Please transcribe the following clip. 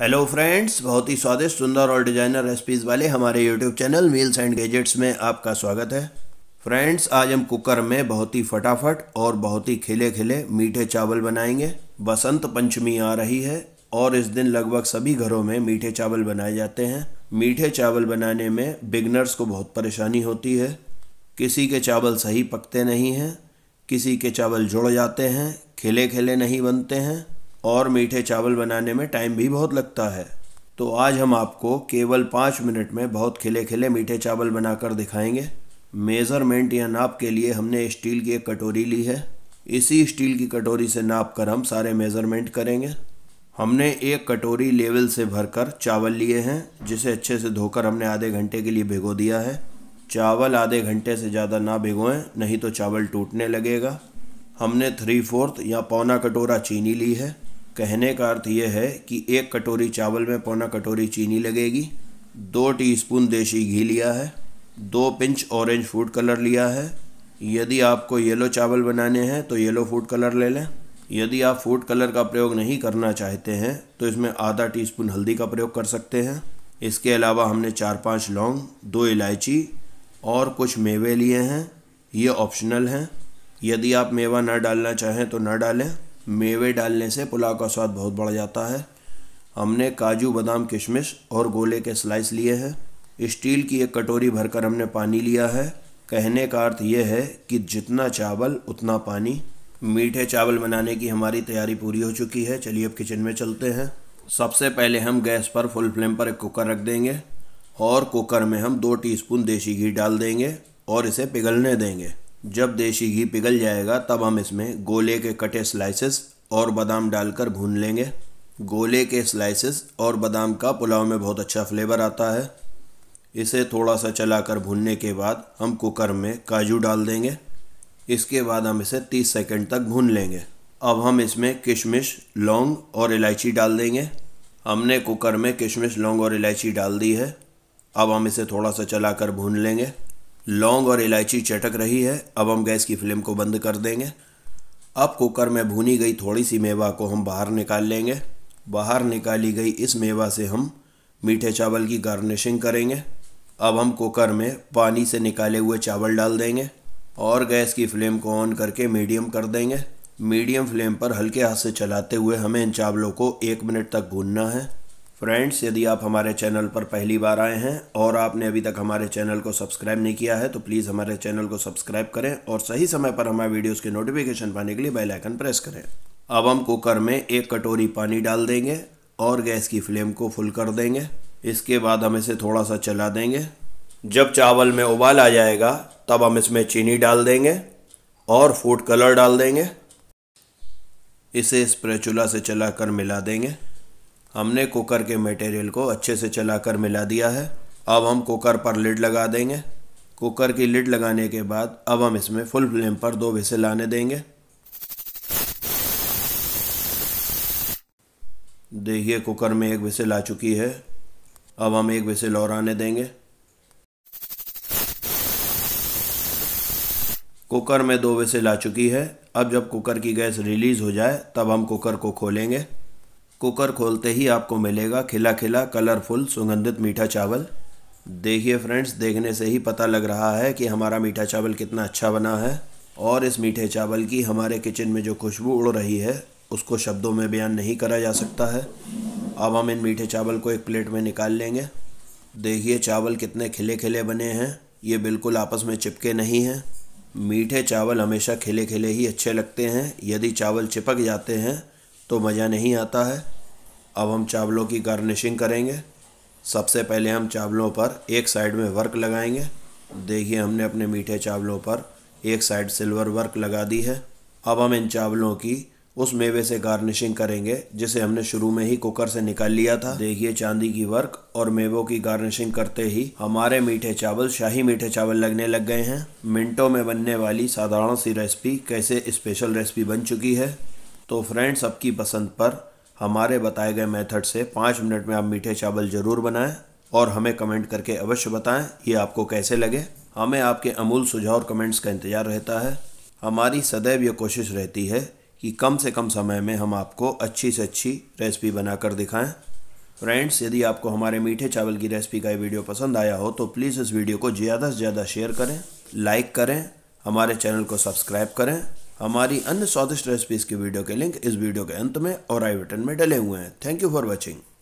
hello friends बहुत ही स्वादिष्ट सुंदर और डिजाइनर रेसिपीज़ वाले हमारे YouTube channel meals and gadgets में आपका स्वागत है फ्रेंड्स आज हम कुकर में बहुत ही फटाफट और बहुत ही खिले खिले मीठे चावल बनाएंगे बसंत पंचमी आ रही है और इस दिन लगभग सभी घरों में मीठे चावल बनाए जाते हैं मीठे चावल बनाने में बिगनर्स को बहुत परेशानी होती है किसी के चावल सही पकते नहीं हैं किसी के चावल जुड़ जाते हैं खिले खिले नहीं बनते हैं और मीठे चावल बनाने में टाइम भी बहुत लगता है तो आज हम आपको केवल पाँच मिनट में बहुत खिले खिले मीठे चावल बनाकर दिखाएंगे मेज़रमेंट या नाप के लिए हमने स्टील की एक कटोरी ली है इसी स्टील की कटोरी से नाप कर हम सारे मेज़रमेंट करेंगे हमने एक कटोरी लेवल से भरकर चावल लिए हैं जिसे अच्छे से धोकर हमने आधे घंटे के लिए भिगो दिया है चावल आधे घंटे से ज़्यादा ना भिगोएं नहीं तो चावल टूटने लगेगा हमने थ्री फोर्थ या पौना कटोरा चीनी ली है कहने का अर्थ ये है कि एक कटोरी चावल में पौना कटोरी चीनी लगेगी दो टीस्पून देसी घी लिया है दो पिंच ऑरेंज फूड कलर लिया है यदि आपको येलो चावल बनाने हैं तो येलो फूड कलर ले लें यदि आप फूड कलर का प्रयोग नहीं करना चाहते हैं तो इसमें आधा टी हल्दी का प्रयोग कर सकते हैं इसके अलावा हमने चार पाँच लौंग दो इलायची और कुछ मेवे लिए हैं ये ऑप्शनल हैं यदि आप मेवा ना डालना चाहें तो ना डालें मेवे डालने से पुलाव का स्वाद बहुत बढ़ जाता है हमने काजू बादाम किशमिश और गोले के स्लाइस लिए हैं स्टील की एक कटोरी भरकर हमने पानी लिया है कहने का अर्थ यह है कि जितना चावल उतना पानी मीठे चावल बनाने की हमारी तैयारी पूरी हो चुकी है चलिए अब किचन में चलते हैं सबसे पहले हम गैस पर फुल फ्लेम पर एक कुकर रख देंगे और कुकर में हम दो टीस्पून देसी घी डाल देंगे और इसे पिघलने देंगे जब देसी घी पिघल जाएगा तब हम इसमें गोले के कटे स्लाइसेस और बादाम डालकर भून लेंगे गोले के स्लाइसेस और बादाम का पुलाव में बहुत अच्छा फ्लेवर आता है इसे थोड़ा सा चलाकर भूनने के बाद हम कुकर में काजू डाल देंगे इसके बाद हम इसे 30 सेकंड तक भून लेंगे अब हम इसमें किशमिश लौंग और इलायची डाल देंगे हमने कुकर में किशमिश लौंग और इलायची डाल दी है अब हम इसे थोड़ा सा चलाकर भून लेंगे लौंग और इलायची चटक रही है अब हम गैस की फ्लेम को बंद कर देंगे अब कुकर में भुनी गई थोड़ी सी मेवा को हम बाहर निकाल लेंगे बाहर निकाली गई इस मेवा से हम मीठे चावल की गार्निशिंग करेंगे अब हम कुकर में पानी से निकाले हुए चावल डाल देंगे और गैस की फ्लेम को ऑन करके मीडियम कर देंगे मीडियम फ्लेम पर हल्के हाथ से चलाते हुए हमें इन चावलों को एक मिनट तक भूनना है फ्रेंड्स यदि आप हमारे चैनल पर पहली बार आए हैं और आपने अभी तक हमारे चैनल को सब्सक्राइब नहीं किया है तो प्लीज़ हमारे चैनल को सब्सक्राइब करें और सही समय पर हमारे वीडियोस के नोटिफिकेशन पाने के लिए बेल आइकन प्रेस करें अब हम कुकर में एक कटोरी पानी डाल देंगे और गैस की फ्लेम को फुल कर देंगे इसके बाद हम इसे थोड़ा सा चला देंगे जब चावल में उबाल आ जाएगा तब हम इसमें चीनी डाल देंगे और फूड कलर डाल देंगे इसे स्प्रेचुला से कर मिला देंगे हमने कुकर के मटेरियल को अच्छे से चलाकर मिला दिया है अब हम कुकर पर लिड लगा देंगे कुकर की लिड लगाने के बाद अब हम इसमें फुल फ्लेम पर दो विसल आने देंगे देखिए कुकर में एक विसल आ चुकी है अब हम एक विसल और आने देंगे कुकर में दो विसल आ चुकी है अब जब कुकर की गैस रिलीज़ हो जाए तब हम कुकर को खोलेंगे कुकर खोलते ही आपको मिलेगा खिला खिला कलरफुल सुगंधित मीठा चावल देखिए फ्रेंड्स देखने से ही पता लग रहा है कि हमारा मीठा चावल कितना अच्छा बना है और इस मीठे चावल की हमारे किचन में जो खुशबू उड़ रही है उसको शब्दों में बयान नहीं करा जा सकता है अब हम इन मीठे चावल को एक प्लेट में निकाल लेंगे देखिए चावल कितने खिले खिले बने हैं ये बिल्कुल आपस में चिपके नहीं हैं मीठे चावल हमेशा खिले खिले ही अच्छे लगते हैं यदि चावल चिपक जाते हैं तो मज़ा नहीं आता है अब हम चावलों की गार्निशिंग करेंगे सबसे पहले हम चावलों पर एक साइड में वर्क लगाएंगे देखिए हमने अपने मीठे चावलों पर एक साइड सिल्वर वर्क लगा दी है अब हम इन चावलों की उस मेवे से गार्निशिंग करेंगे जिसे हमने शुरू में ही कुकर से निकाल लिया था देखिए चांदी की वर्क और मेवों की गार्निशिंग करते ही हमारे मीठे चावल शाही मीठे चावल लगने लग गए हैं मिनटों में बनने वाली साधारण सी रेसिपी कैसे स्पेशल रेसिपी बन चुकी है तो फ्रेंड्स आपकी पसंद पर हमारे बताए गए मेथड से पाँच मिनट में आप मीठे चावल ज़रूर बनाएं और हमें कमेंट करके अवश्य बताएं ये आपको कैसे लगे हमें आपके अमूल सुझाव और कमेंट्स का इंतज़ार रहता है हमारी सदैव ये कोशिश रहती है कि कम से कम समय में हम आपको अच्छी से अच्छी रेसिपी बनाकर दिखाएं फ्रेंड्स यदि आपको हमारे मीठे चावल की रेसिपी का ये वीडियो पसंद आया हो तो प्लीज़ इस वीडियो को ज़्यादा से ज़्यादा शेयर करें लाइक करें हमारे चैनल को सब्सक्राइब करें हमारी अन्य स्वादिष्ट रेसिपीज़ की वीडियो के लिंक इस वीडियो के अंत में और आई बटन में डले हुए हैं थैंक यू फॉर वॉचिंग